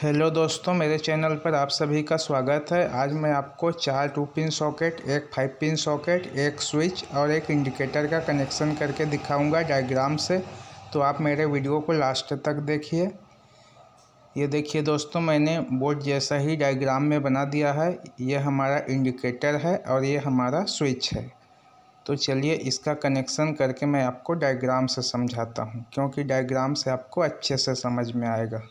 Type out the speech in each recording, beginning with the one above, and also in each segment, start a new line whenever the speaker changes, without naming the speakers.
hello दोस्तों मेरे channel पर आप सभी का स्वागत है आज मैं आपको चार टू पिन सॉकेट एक फाइव पिन सॉकेट एक स्विच और एक इंडिकेटर का कनेक्शन करके दिखाऊंगा डायग्राम से तो आप मेरे वीडियो को लास्ट तक देखिए ये देखिए दोस्तों मैंने बोर्ड जैसा ही डायग्राम में बना दिया है ये हमारा इंडिकेटर है और ये हमारा स्विच है तो चलिए इसका कनेक्शन करके मैं आपको डायग्राम से समझाता हूँ क्योंकि डायग्राम से आपको अच्छे से समझ में आएगा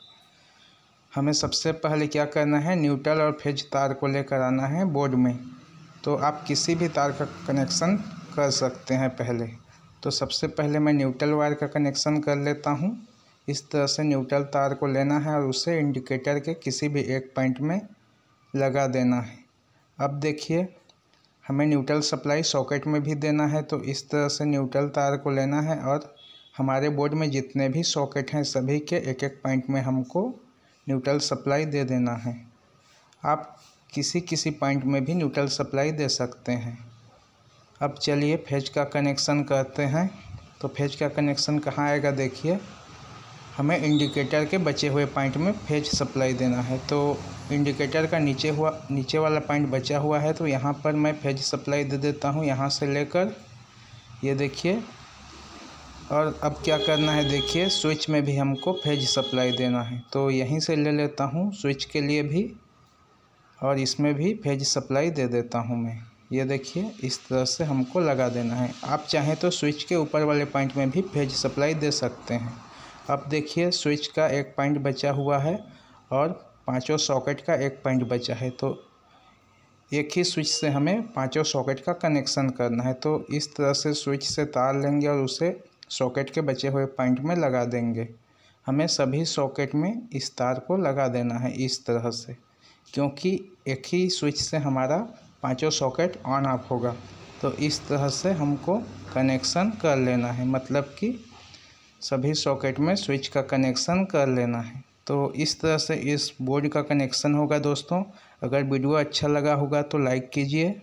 हमें सबसे पहले क्या करना है न्यूट्रल और फेज तार को लेकर आना है बोर्ड में तो आप किसी भी तार का कनेक्शन कर सकते हैं पहले तो सबसे पहले मैं न्यूट्रल वायर का कनेक्शन कर लेता हूँ इस तरह से न्यूट्रल तार को लेना है और उसे इंडिकेटर के किसी भी एक पॉइंट में लगा देना है अब देखिए हमें न्यूट्रल सप्लाई सॉकेट में भी देना है तो इस तरह से न्यूट्रल तार को लेना है और हमारे बोर्ड में जितने भी सॉकेट हैं सभी के एक एक पॉइंट में हमको न्यूट्रल सप्लाई दे देना है आप किसी किसी पॉइंट में भी न्यूट्रल सप्लाई दे सकते हैं अब चलिए फेज का कनेक्शन करते हैं तो फेज का कनेक्शन कहाँ आएगा देखिए हमें इंडिकेटर के बचे हुए पॉइंट में फेज सप्लाई देना है तो इंडिकेटर का नीचे हुआ नीचे वाला पॉइंट बचा हुआ है तो यहाँ पर मैं फेज सप्लाई दे देता हूँ यहाँ से लेकर ये देखिए और अब क्या करना है देखिए स्विच में भी हमको फेज सप्लाई देना है तो यहीं से ले लेता हूँ स्विच के लिए भी और इसमें भी फेज सप्लाई दे देता हूँ मैं ये देखिए इस तरह से हमको लगा देना है आप चाहें तो स्विच के ऊपर वाले पॉइंट में भी फेज सप्लाई दे सकते हैं अब देखिए स्विच का एक पॉइंट बचा हुआ है और पांचों सॉकेट का एक पॉइंट बचा है तो एक ही स्विच से हमें पांचों सॉकेट का कनेक्शन करना है तो इस तरह से स्विच से तार लेंगे और उसे सॉकेट के बचे हुए पॉइंट में लगा देंगे हमें सभी सॉकेट में इस तार को लगा देना है इस तरह से क्योंकि एक ही स्विच से हमारा पांचों सॉकेट ऑन ऑफ होगा तो इस तरह से हमको कनेक्शन कर लेना है मतलब कि सभी सॉकेट में स्विच का कनेक्शन कर लेना है तो इस तरह से इस बोर्ड का कनेक्शन होगा दोस्तों अगर वीडियो अच्छा लगा होगा तो लाइक कीजिए